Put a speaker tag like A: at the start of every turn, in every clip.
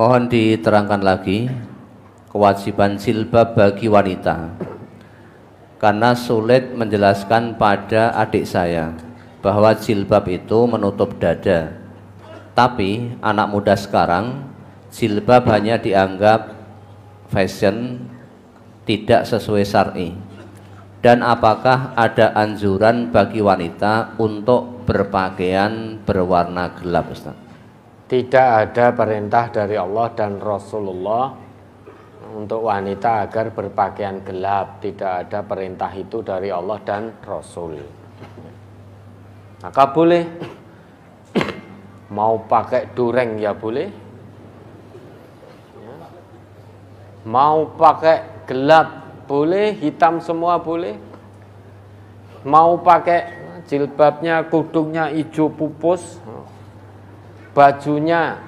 A: Mohon diterangkan lagi kewajiban silba bagi wanita. Karena sulit menjelaskan pada adik saya bahwa jilbab itu menutup dada. Tapi anak muda sekarang jilbab hanya dianggap fashion tidak sesuai syar'i. Dan apakah ada anjuran bagi wanita untuk berpakaian berwarna gelap, Ustaz?
B: tidak ada perintah dari Allah dan Rasulullah untuk wanita agar berpakaian gelap. Tidak ada perintah itu dari Allah dan Rasul. Maka boleh mau pakai dureng ya boleh. Ya. Mau pakai gelap boleh, hitam semua boleh. Mau pakai jilbabnya, kudungnya hijau pupus, bajunya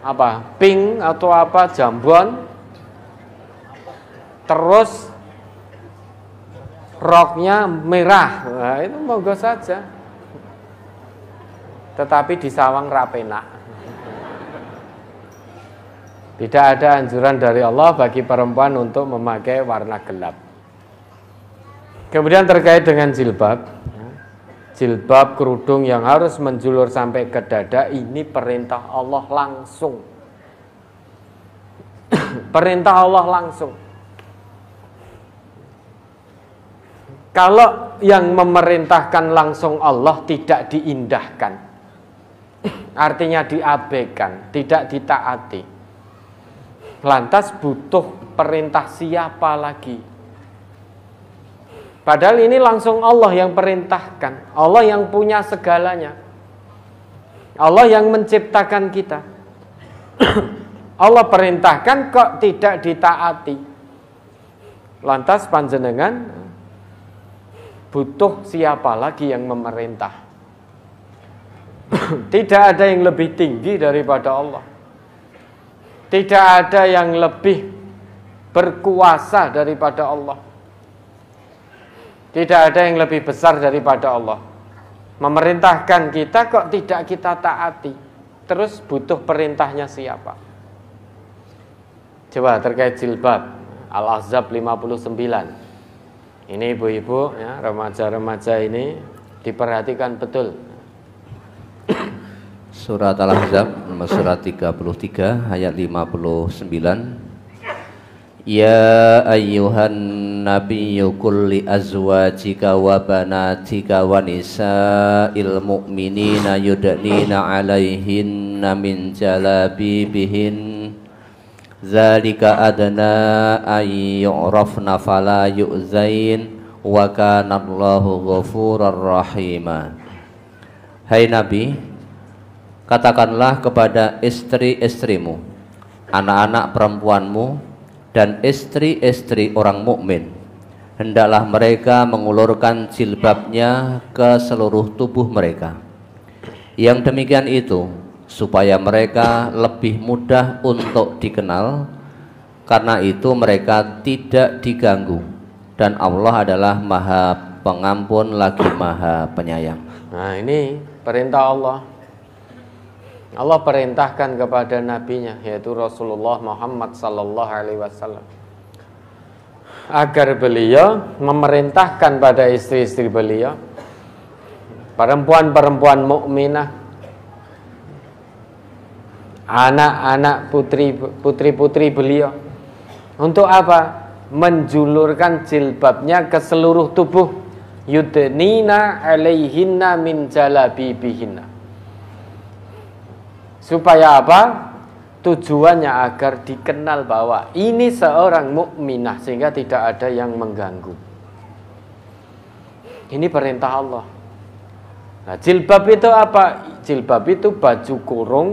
B: apa pink atau apa jambon terus roknya merah nah, itu monggo saja tetapi di sawang rapena tidak ada anjuran dari Allah bagi perempuan untuk memakai warna gelap kemudian terkait dengan jilbab jilbab kerudung yang harus menjulur sampai ke dada ini perintah Allah langsung perintah Allah langsung kalau yang memerintahkan langsung Allah tidak diindahkan artinya diabaikan tidak ditaati lantas butuh perintah siapa lagi Padahal ini langsung Allah yang perintahkan, Allah yang punya segalanya. Allah yang menciptakan kita. Allah perintahkan kok tidak ditaati. Lantas panjenengan butuh siapa lagi yang memerintah? Tidak ada yang lebih tinggi daripada Allah. Tidak ada yang lebih berkuasa daripada Allah. Tidak ada yang lebih besar daripada Allah. Memerintahkan kita kok tidak kita taati. Terus butuh perintahnya siapa? Coba terkait jilbab Al-Ahzab 59. Ini ibu-ibu ya, remaja-remaja ini diperhatikan betul.
A: Surat Al-Ahzab nomor surat 33 ayat 59 يا أيها النبي كل أزواجك وبناتك ونساء المؤمنين يدنين عليهن من جلابيبهن ذلك أدنى أن يعرفن فلا يؤذين وكان الله غفورا رحيما Hai Nabi, katakanlah kepada istri-istrimu, anak-anak perempuanmu, dan istri-istri orang mukmin hendaklah mereka mengulurkan jilbabnya ke seluruh tubuh mereka. Yang demikian itu supaya mereka lebih mudah untuk dikenal karena itu mereka tidak diganggu dan Allah adalah Maha Pengampun lagi Maha Penyayang.
B: Nah, ini perintah Allah. Allah perintahkan kepada nabinya yaitu Rasulullah Muhammad sallallahu alaihi wasallam agar beliau memerintahkan pada istri-istri beliau perempuan-perempuan mukminah anak-anak putri-putri beliau untuk apa menjulurkan jilbabnya ke seluruh tubuh yudnina alaihinna min jalabibihinna Supaya apa? Tujuannya agar dikenal bahwa ini seorang mukminah sehingga tidak ada yang mengganggu. Ini perintah Allah. Nah, jilbab itu apa? Jilbab itu baju kurung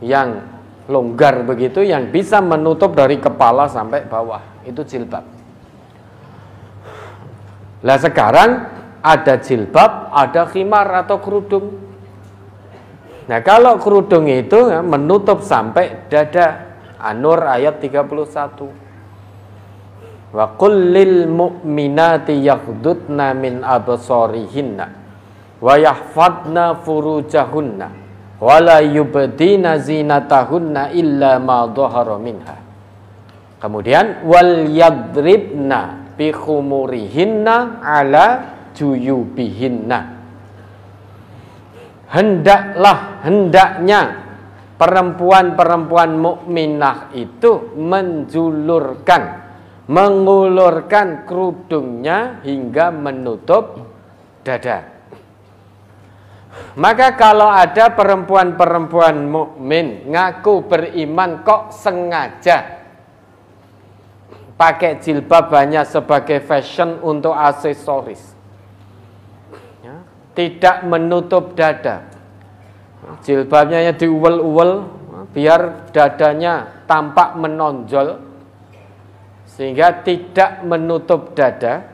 B: yang longgar begitu yang bisa menutup dari kepala sampai bawah. Itu jilbab. Lah sekarang ada jilbab, ada khimar atau kerudung. Nah kalau kerudung itu ya, menutup sampai dada Anur ayat 31 Wa kullil mu'minati yaghdudna min abasarihinna wa yahfadna furujahunna wa la yubadina zinatahunna illa ma dhuhara minha Kemudian wal yadribna bi khumurihinna ala juyubihinna hendaklah hendaknya perempuan-perempuan mukminah itu menjulurkan mengulurkan kerudungnya hingga menutup dada. Maka kalau ada perempuan-perempuan mukmin ngaku beriman kok sengaja pakai jilbab banyak sebagai fashion untuk aksesoris tidak menutup dada. Jilbabnya diuwel-uwel biar dadanya tampak menonjol sehingga tidak menutup dada.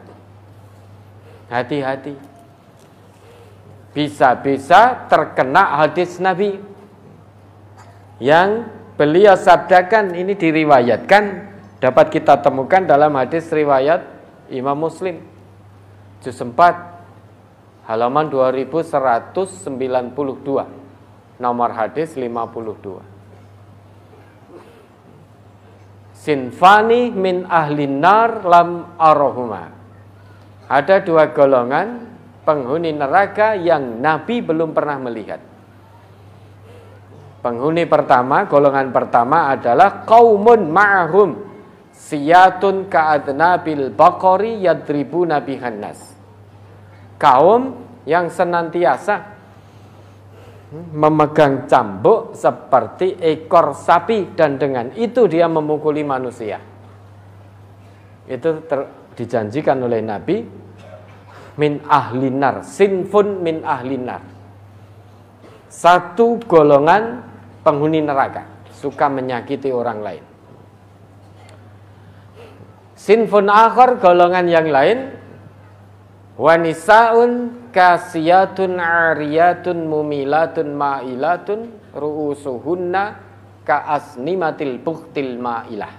B: Hati-hati. Bisa-bisa terkena hadis Nabi yang beliau sabdakan ini diriwayatkan dapat kita temukan dalam hadis riwayat Imam Muslim. Juz 4 halaman 2192 nomor hadis 52 Sinfani min ahli nar lam arohuma Ada dua golongan penghuni neraka yang Nabi belum pernah melihat Penghuni pertama, golongan pertama adalah kaumun ma'ahum siyatun bil bakori yadribu nabihan nas kaum yang senantiasa memegang cambuk seperti ekor sapi dan dengan itu dia memukuli manusia. Itu ter, dijanjikan oleh Nabi min ahlinar, sinfun min ahlinar. Satu golongan penghuni neraka suka menyakiti orang lain. Sinfun akhir golongan yang lain Wanisaun kasiatun kasiyatun ariyatun mumilatun ma'ilatun ru'usuhunna ka'asnimatil buktil ma'ilah.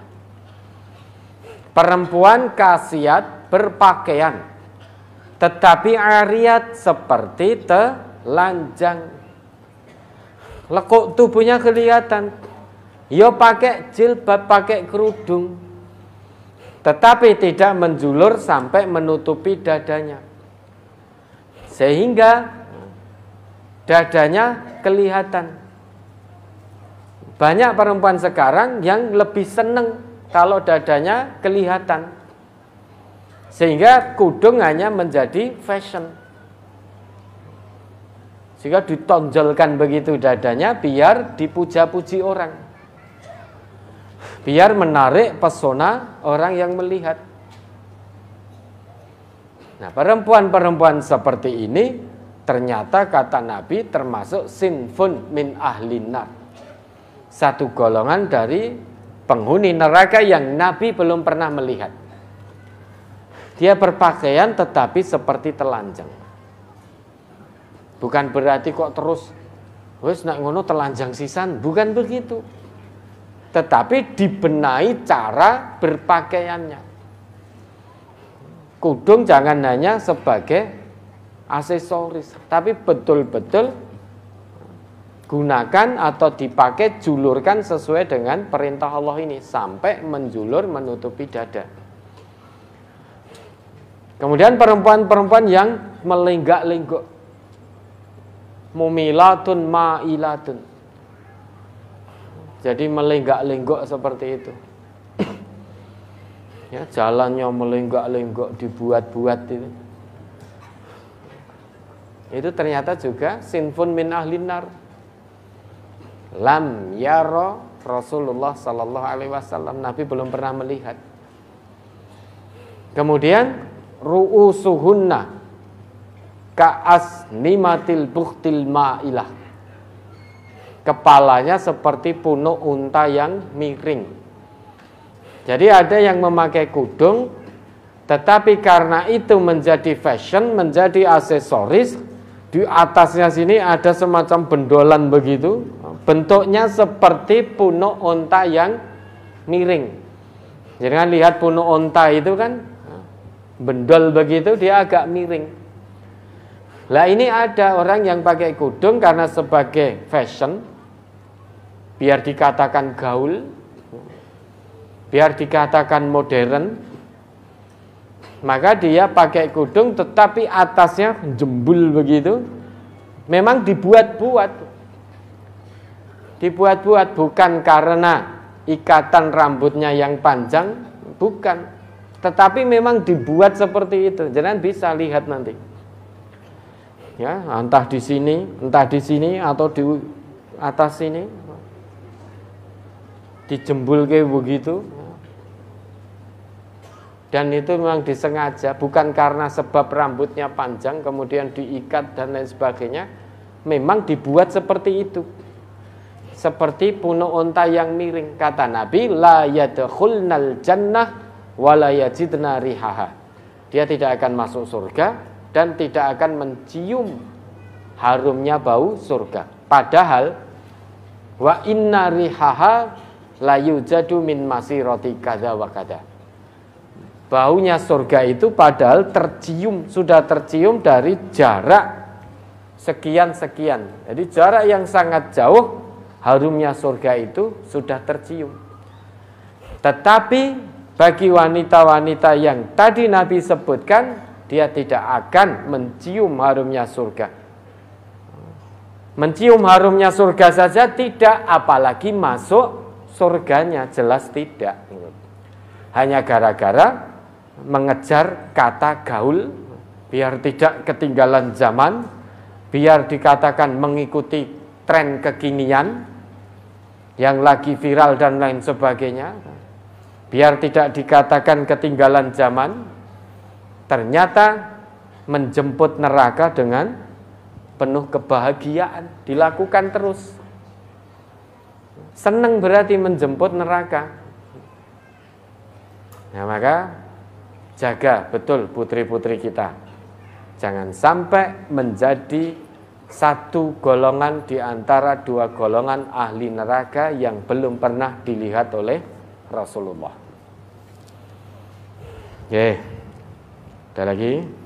B: Perempuan kasiat berpakaian tetapi ariat seperti telanjang. Lekuk tubuhnya kelihatan. Yo pakai jilbab, pakai kerudung. Tetapi tidak menjulur sampai menutupi dadanya sehingga dadanya kelihatan. Banyak perempuan sekarang yang lebih seneng kalau dadanya kelihatan. Sehingga kudung hanya menjadi fashion. Sehingga ditonjolkan begitu dadanya biar dipuja-puji orang. Biar menarik pesona orang yang melihat. Nah, perempuan-perempuan seperti ini ternyata kata Nabi termasuk sinfun min ahlinar. Satu golongan dari penghuni neraka yang Nabi belum pernah melihat. Dia berpakaian tetapi seperti telanjang. Bukan berarti kok terus wis nak ngono telanjang sisan, bukan begitu. Tetapi dibenahi cara berpakaiannya. Kudung jangan hanya sebagai aksesoris, tapi betul-betul gunakan atau dipakai julurkan sesuai dengan perintah Allah ini sampai menjulur menutupi dada. Kemudian perempuan-perempuan yang melenggak-lenggok. Mumilatun ma'ilatun. Jadi melenggak-lenggok seperti itu ya jalannya melenggak-lenggok dibuat-buat itu itu ternyata juga sinfun min ahlinar lam yaro Rasulullah Sallallahu Alaihi Wasallam Nabi belum pernah melihat kemudian ruusuhunna kaas nimatil buktil ma'ilah kepalanya seperti punuk unta yang miring jadi ada yang memakai kudung tetapi karena itu menjadi fashion, menjadi aksesoris di atasnya sini ada semacam bendolan begitu. Bentuknya seperti punuk onta yang miring. Jadi kan lihat punuk onta itu kan bendol begitu dia agak miring. Lah ini ada orang yang pakai kudung karena sebagai fashion biar dikatakan gaul biar dikatakan modern maka dia pakai kudung tetapi atasnya jembul begitu memang dibuat-buat dibuat-buat bukan karena ikatan rambutnya yang panjang bukan tetapi memang dibuat seperti itu jangan bisa lihat nanti ya entah di sini entah di sini atau di atas sini dijembul kayak begitu dan itu memang disengaja bukan karena sebab rambutnya panjang kemudian diikat dan lain sebagainya memang dibuat seperti itu seperti puno onta yang miring kata Nabi la yadkhulnal jannah wala rihaha dia tidak akan masuk surga dan tidak akan mencium harumnya bau surga padahal wa inna rihaha Layu jadu min roti kada wa kada. Baunya surga itu padahal tercium, sudah tercium dari jarak sekian-sekian. Jadi jarak yang sangat jauh harumnya surga itu sudah tercium. Tetapi bagi wanita-wanita yang tadi Nabi sebutkan, dia tidak akan mencium harumnya surga. Mencium harumnya surga saja tidak apalagi masuk surganya jelas tidak. Hanya gara-gara mengejar kata gaul biar tidak ketinggalan zaman, biar dikatakan mengikuti tren kekinian yang lagi viral dan lain sebagainya. Biar tidak dikatakan ketinggalan zaman, ternyata menjemput neraka dengan penuh kebahagiaan dilakukan terus Seneng berarti menjemput neraka. Ya maka jaga betul putri-putri kita. Jangan sampai menjadi satu golongan di antara dua golongan ahli neraka yang belum pernah dilihat oleh Rasulullah. Oke, ada lagi?